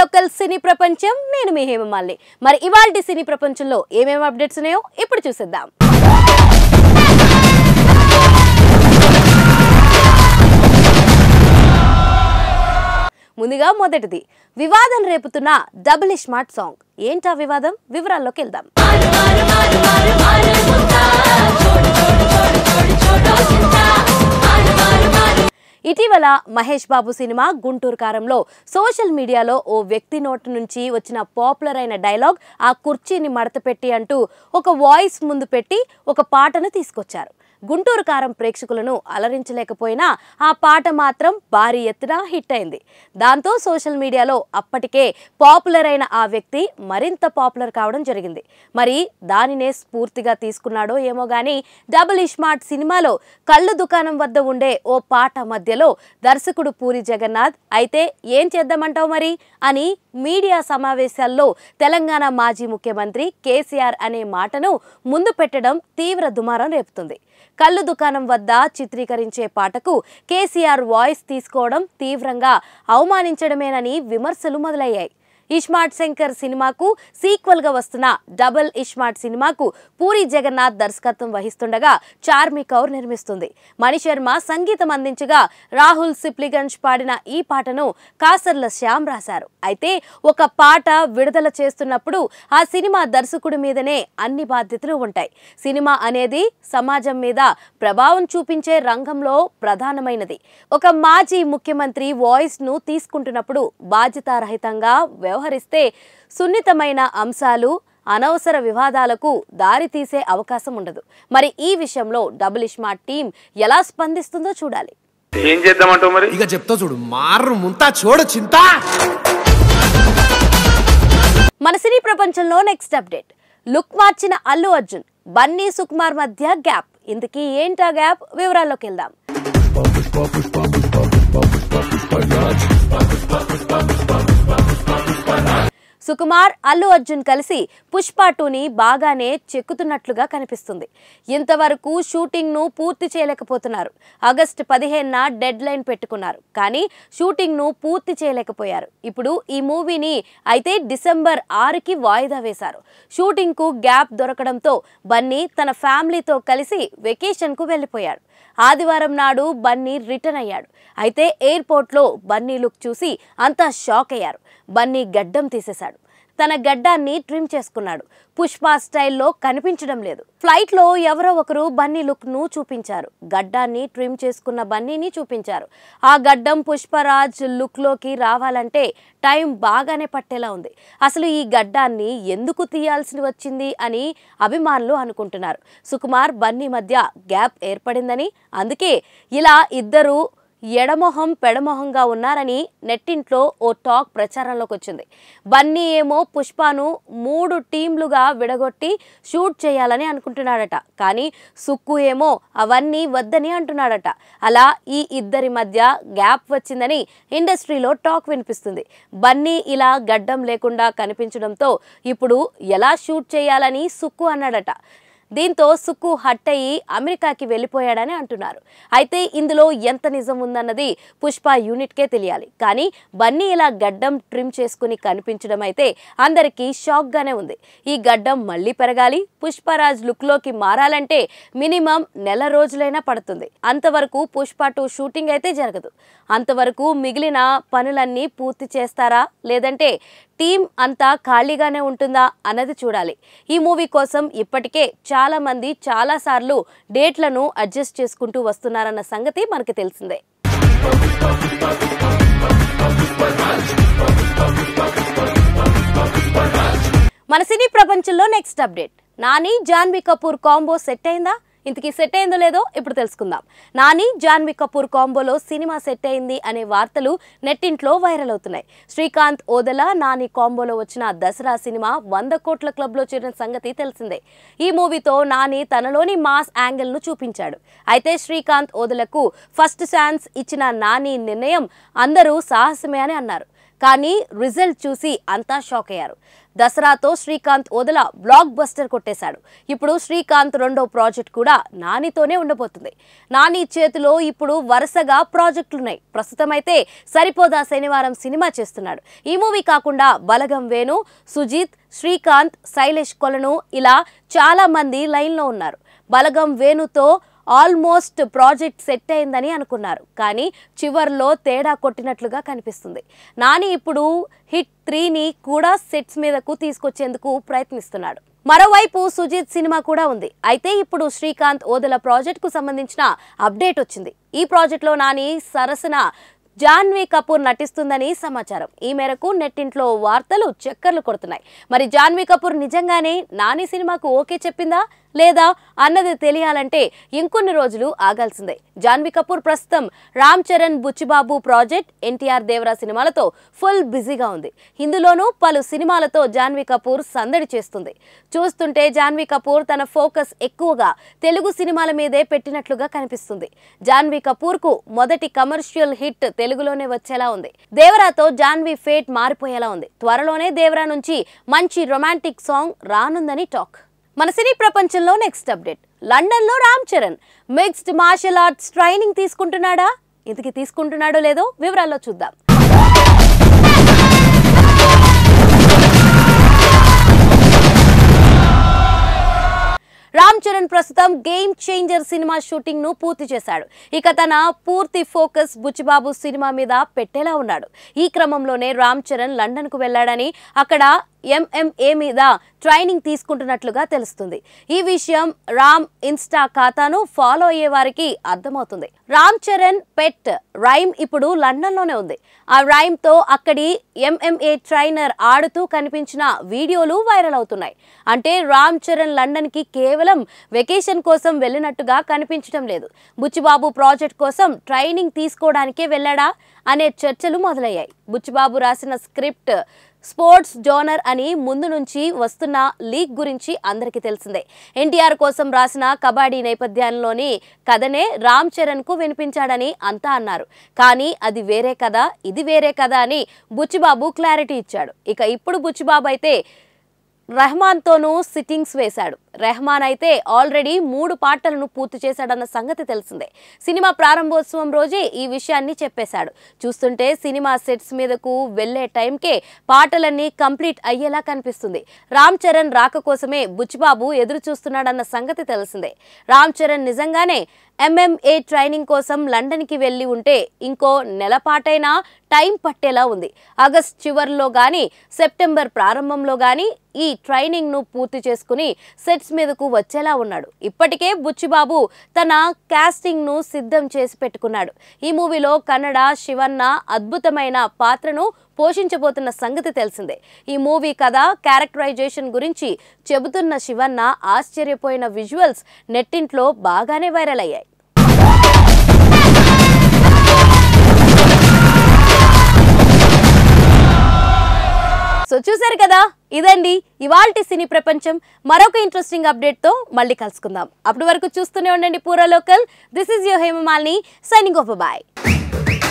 local సినీ ప్రపంచం నేను మీ హేమమాలి మరి ఇవాళ సినీ ప్రపంచంలో ఏమేమి అప్డేట్స్ ఉన్నాయో ఇప్పుడు చూసేద్దాం ముందుగా మొదటిది వివాదం రేపుతున్న డబుల్ స్మార్ట్ సాంగ్ ఏంటా వివాదం వివరాల్లోకి వెళ్దాం ఇటీవల మహేష్ బాబు సినిమా గుంటూరు కారంలో సోషల్ మీడియాలో ఓ వ్యక్తి నోటి నుంచి వచ్చిన పాపులర్ అయిన డైలాగ్ ఆ కుర్చీని మడతపెట్టి అంటూ ఒక వాయిస్ ముందు పెట్టి ఒక పాటను తీసుకొచ్చారు గుంటూరు కారం ప్రేక్షకులను అలరించలేకపోయినా ఆ పాట మాత్రం భారీ ఎత్తున హిట్ అయింది దాంతో సోషల్ మీడియాలో అప్పటికే పాపులర్ అయిన ఆ వ్యక్తి మరింత పాపులర్ కావడం జరిగింది మరి దానినే స్ఫూర్తిగా తీసుకున్నాడో ఏమో కానీ డబుల్ ఇష్మార్ట్ సినిమాలో కళ్ళు దుకాణం వద్ద ఉండే ఓ పాట మధ్యలో దర్శకుడు పూరి జగన్నాథ్ అయితే ఏం చేద్దామంటావు మరి అని మీడియా సమావేశాల్లో తెలంగాణ మాజీ ముఖ్యమంత్రి కేసీఆర్ అనే మాటను ముందు పెట్టడం తీవ్ర దుమారం రేపుతుంది కళ్ళు దుకాణం వద్ద చిత్రీకరించే పాటకు కేసీఆర్ వాయిస్ తీసుకోవడం తీవ్రంగా అవమానించడమేనని విమర్శలు మొదలయ్యాయి ఇష్మార్ట్ శంకర్ సినిమాకు గా వస్తున్న డబుల్ ఇష్మార్ట్ సినిమాకు పూరి జగన్నాథ్ దర్శకత్వం వహిస్తుండగా చార్మి కౌర్ నిర్మిస్తుంది మణిశర్మ సంగీతం అందించగా రాహుల్ సిప్లిగంజ్ పాడిన ఈ పాటను కాసర్ల శ్యామ్ రాశారు అయితే ఒక పాట విడుదల చేస్తున్నప్పుడు ఆ సినిమా దర్శకుడి మీదనే అన్ని బాధ్యతలు ఉంటాయి సినిమా అనేది సమాజం మీద ప్రభావం చూపించే రంగంలో ప్రధానమైనది ఒక మాజీ ముఖ్యమంత్రి వాయిస్ను తీసుకుంటున్నప్పుడు బాధ్యతారహితంగా వ్యవహరి వ్యవహరిస్తే సున్నితమైన అంశాలు అనవసర వివాదాలకు దారి తీసే అవకాశం ఉండదు మరి ఈ విషయంలో డబుల్ స్మార్ట్ టీం ఎలా స్పందిస్తుందో చూడాలి ఏం చేద్దామంటావు మరి ఇక చెప్తా చూడు మారు ముంతా చూడు చింత మన సినీ ప్రపంచంలో నెక్స్ట్ అప్డేట్ లుక్ మార్చిన అల్లు అర్జున్ బన్నీ సుకుమార్ మధ్య గ్యాప్ ఇంతకీ ఏంటా గ్యాప్ వివరాల్లోకి వెళ్దాం సుకుమార్ అల్లు అర్జున్ కలిసి పుష్ప టూని బాగానే చెక్కుతున్నట్లుగా కనిపిస్తుంది ఇంతవరకు షూటింగ్ను పూర్తి చేయలేకపోతున్నారు ఆగస్టు పదిహేనున డెడ్ లైన్ పెట్టుకున్నారు కానీ షూటింగ్ను పూర్తి చేయలేకపోయారు ఇప్పుడు ఈ మూవీని అయితే డిసెంబర్ ఆరుకి వాయిదా వేశారు షూటింగ్కు గ్యాప్ దొరకడంతో బన్నీ తన ఫ్యామిలీతో కలిసి వెకేషన్కు వెళ్ళిపోయాడు ఆదివారం నాడు బన్నీ రిటర్న్ అయ్యాడు అయితే ఎయిర్పోర్ట్లో బన్నీ లుక్ చూసి అంతా షాక్ అయ్యారు బన్నీ గడ్డం తీసేశాడు తన గడ్డాన్ని ట్రిమ్ చేసుకున్నాడు పుష్ప స్టైల్లో కనిపించడం లేదు ఫ్లైట్లో ఎవరో ఒకరు బన్నీ లుక్ను చూపించారు గడ్డాన్ని ట్రిమ్ చేసుకున్న బన్నీని చూపించారు ఆ గడ్డం పుష్పరాజ్ లుక్లోకి రావాలంటే టైం బాగానే పట్టేలా ఉంది అసలు ఈ గడ్డాన్ని ఎందుకు తీయాల్సి వచ్చింది అని అభిమానులు అనుకుంటున్నారు సుకుమార్ బన్నీ మధ్య గ్యాప్ ఏర్పడిందని అందుకే ఇలా ఇద్దరు ఎడమొహం పెడమొహంగా ఉన్నారని నెట్టింట్లో ఓ టాక్ ప్రచారంలోకి వచ్చింది బన్నీ ఏమో పుష్పను మూడు టీంలుగా విడగొట్టి షూట్ చేయాలని అనుకుంటున్నాడట కానీ సుక్కు ఏమో అవన్నీ వద్దని అంటున్నాడట అలా ఈ ఇద్దరి మధ్య గ్యాప్ వచ్చిందని ఇండస్ట్రీలో టాక్ వినిపిస్తుంది బన్నీ ఇలా గడ్డం లేకుండా కనిపించడంతో ఇప్పుడు ఎలా షూట్ చేయాలని సుక్కు అన్నాడట దీంతో సుక్కు హట్ అయ్యి అమెరికాకి వెళ్ళిపోయాడని అంటున్నారు అయితే ఇందులో ఎంత నిజం ఉందన్నది పుష్ప యూనిట్కే తెలియాలి కానీ బన్నీ ఇలా గడ్డం ట్రిమ్ చేసుకుని కనిపించడం అయితే అందరికీ షాక్గానే ఉంది ఈ గడ్డం మళ్ళీ పెరగాలి పుష్పరాజ్ లుక్లోకి మారాలంటే మినిమం నెల రోజులైనా పడుతుంది అంతవరకు పుష్ప టూ షూటింగ్ అయితే జరగదు అంతవరకు మిగిలిన పనులన్నీ పూర్తి చేస్తారా లేదంటే టీం అంతా ఖాళీగానే ఉంటుందా అన్నది చూడాలి ఈ మూవీ కోసం ఇప్పటికే చాలా చాలా మంది చాలా సార్లు డేట్లను అడ్జస్ట్ చేసుకుంటూ వస్తున్నారన్న సంగతి మనకి తెలిసిందే మన సినీ ప్రపంచంలో next update Nani Janhvi Kapoor combo set అయిందా ఇంతకీ సెట్ అయిందో లేదో ఇప్పుడు తెలుసుకుందాం నాని జాన్వి కపూర్ కాంబోలో సినిమా సెట్ అయింది అనే వార్తలు నెట్టింట్లో వైరల్ అవుతున్నాయి శ్రీకాంత్ ఓదల నాని కాంబోలో వచ్చిన దసరా సినిమా వంద కోట్ల క్లబ్లో చేరిన సంగతి తెలిసిందే ఈ మూవీతో నాని తనలోని మాస్ యాంగిల్ను చూపించాడు అయితే శ్రీకాంత్ ఓదలకు ఫస్ట్ ఛాన్స్ ఇచ్చిన నాని నిర్ణయం అందరూ సాహసమే అని అన్నారు కానీ రిజల్ట్ చూసి అంతా షాక్ అయ్యారు దసరాతో శ్రీకాంత్ వదల బ్లాక్ బస్టర్ కొట్టేశాడు ఇప్పుడు శ్రీకాంత్ రెండో ప్రాజెక్ట్ కూడా నానితోనే ఉండబోతుంది నాని చేతిలో ఇప్పుడు వరుసగా ప్రాజెక్టులున్నాయి ప్రస్తుతమైతే సరిపోదా శనివారం సినిమా చేస్తున్నాడు ఈ మూవీ కాకుండా బలగం వేణు సుజీత్ శ్రీకాంత్ శైలేష్ కొలను ఇలా చాలా మంది లైన్లో ఉన్నారు బలగం వేణుతో ఆల్మోస్ట్ ప్రాజెక్ట్ సెట్ అయిందని అనుకున్నారు కానీ చివర్లో తేడా కొట్టినట్లుగా కనిపిస్తుంది నాని ఇప్పుడు హిట్ త్రీని కూడా సెట్స్ మీదకు తీసుకొచ్చేందుకు ప్రయత్నిస్తున్నాడు మరోవైపు సుజిత్ సినిమా కూడా ఉంది అయితే ఇప్పుడు శ్రీకాంత్ ఓదల ప్రాజెక్టుకు సంబంధించిన అప్డేట్ వచ్చింది ఈ ప్రాజెక్టులో నాని సరసన జాన్వీ కపూర్ నటిస్తుందని సమాచారం ఈ మేరకు నెట్టింట్లో వార్తలు చక్కర్లు కొడుతున్నాయి మరి జాన్వీ కపూర్ నిజంగానే నాని సినిమాకు ఓకే చెప్పిందా లేదా అన్నది తెలియాలంటే ఇంకొన్ని రోజులు ఆగాల్సిందే జాన్వీ కపూర్ ప్రస్తుతం రామ్ చరణ్ బుచ్చిబాబు ప్రాజెక్ట్ ఎన్టీఆర్ దేవరా సినిమాలతో ఫుల్ బిజీగా ఉంది ఇందులోనూ పలు సినిమాలతో జాన్వీ కపూర్ సందడి చేస్తుంది చూస్తుంటే జాన్వీ కపూర్ తన ఫోకస్ ఎక్కువగా తెలుగు సినిమాల మీదే పెట్టినట్లుగా కనిపిస్తుంది జాన్వీ కపూర్ కు మొదటి కమర్షియల్ హిట్ తెలుగులోనే వచ్చేలా ఉంది దేవరాతో జాన్వీ ఫేట్ మారిపోయేలా ఉంది త్వరలోనే దేవరా నుంచి మంచి రొమాంటిక్ సాంగ్ రానుందని టాక్ మన సినీ ప్రపంచంలో నెక్స్ట్ అప్డేట్ లండన్లో Ram Charan mixed martial arts training తీసుకుంటున్నాడా ఇంతకి తీసుకుంటున్నాడో లేదో వివరాల్లో చూద్దాం రామ్ చరణ్ ప్రస్తుతం గేమ్ చేంజర్ సినిమా షూటింగ్ ను పూర్తి చేశాడు ఇక తన పూర్తి ఫోకస్ బుచ్చిబాబు సినిమా మీద పెట్టేలా ఉన్నాడు ఈ క్రమంలోనే రామ్ చరణ్ లండన్ కు వెళ్లాడని అక్కడ ఎంఎంఏ మీద ట్రైనింగ్ తీసుకుంటున్నట్లుగా తెలుస్తుంది ఈ విషయం రామ్ ఇన్స్టా ఖాతాను ఫాలో అయ్యే వారికి అర్థమవుతుంది రామ్ చరణ్ పెట్ రైమ్ ఇప్పుడు లండన్లోనే ఉంది ఆ రైమ్తో అక్కడి ఎంఎంఏ ట్రైనర్ ఆడుతూ కనిపించిన వీడియోలు వైరల్ అవుతున్నాయి అంటే రామ్ చరణ్ లండన్కి కేవలం కేవలం వెకేషన్ కోసం వెళ్ళినట్టుగా కనిపించడం లేదు బుచ్చిబాబు ప్రాజెక్ట్ కోసం ట్రైనింగ్ తీసుకోవడానికే వెళ్ళాడా అనే చర్చలు మొదలయ్యాయి బుచ్చిబాబు రాసిన స్క్రిప్ట్ స్పోర్ట్స్ జోనర్ అని ముందు నుంచి వస్తున్న లీగ్ గురించి అందరికి తెలిసిందే ఎన్టీఆర్ కోసం రాసిన కబడ్డీ నేపథ్యంలోని కథనే రామ్ చరణ్ కు వినిపించాడని అంతా అన్నారు కానీ అది వేరే కథ ఇది వేరే కథ అని బుచ్చిబాబు క్లారిటీ ఇచ్చాడు ఇక ఇప్పుడు బుచ్చిబాబు అయితే రెహమాన్తోనూ సిట్టింగ్స్ వేశాడు రెహమాన్ అయితే ఆల్రెడీ మూడు పాటలను పూర్తి చేశాడన్న సంగతి తెలిసిందే సినిమా ప్రారంభోత్సవం రోజే ఈ విషయాన్ని చెప్పేశాడు చూస్తుంటే సినిమా సెట్స్ మీదకు వెళ్లే టైంకే పాటలన్నీ కంప్లీట్ అయ్యేలా కనిపిస్తుంది రామ్ చరణ్ రాక కోసమే బుచ్చిబాబు ఎదురు చూస్తున్నాడన్న సంగతి తెలిసిందే రామ్ చరణ్ నిజంగానే ఎంఎంఏ ట్రైనింగ్ కోసం లండన్కి వెళ్ళి ఉంటే ఇంకో నెలపాటైనా టైం పట్టేలా ఉంది ఆగస్ట్ చివరిలో కానీ సెప్టెంబర్ ప్రారంభంలో కానీ ఈ ట్రైనింగ్ను పూర్తి చేసుకుని సెట్ సెట్స్ మీదకు వచ్చేలా ఉన్నాడు ఇప్పటికే బుచ్చిబాబు తన ను సిద్ధం చేసి పెట్టుకున్నాడు ఈ మూవీలో కన్నడ శివన్న అద్భుతమైన పాత్రను పోషించబోతున్న సంగతి తెలిసిందే ఈ మూవీ కథ క్యారెక్టరైజేషన్ గురించి చెబుతున్న శివన్న ఆశ్చర్యపోయిన విజువల్స్ నెట్టింట్లో బాగానే వైరల్ అయ్యాయి సో చూశారు కదా ఇదండి ఇవాల్టి సినీ ప్రపంచం మరొక ఇంట్రెస్టింగ్ అప్డేట్ తో మళ్ళీ కలుసుకుందాం అప్పటి వరకు చూస్తూనే ఉండండి పూరా local this is your Hemamalini signing off bye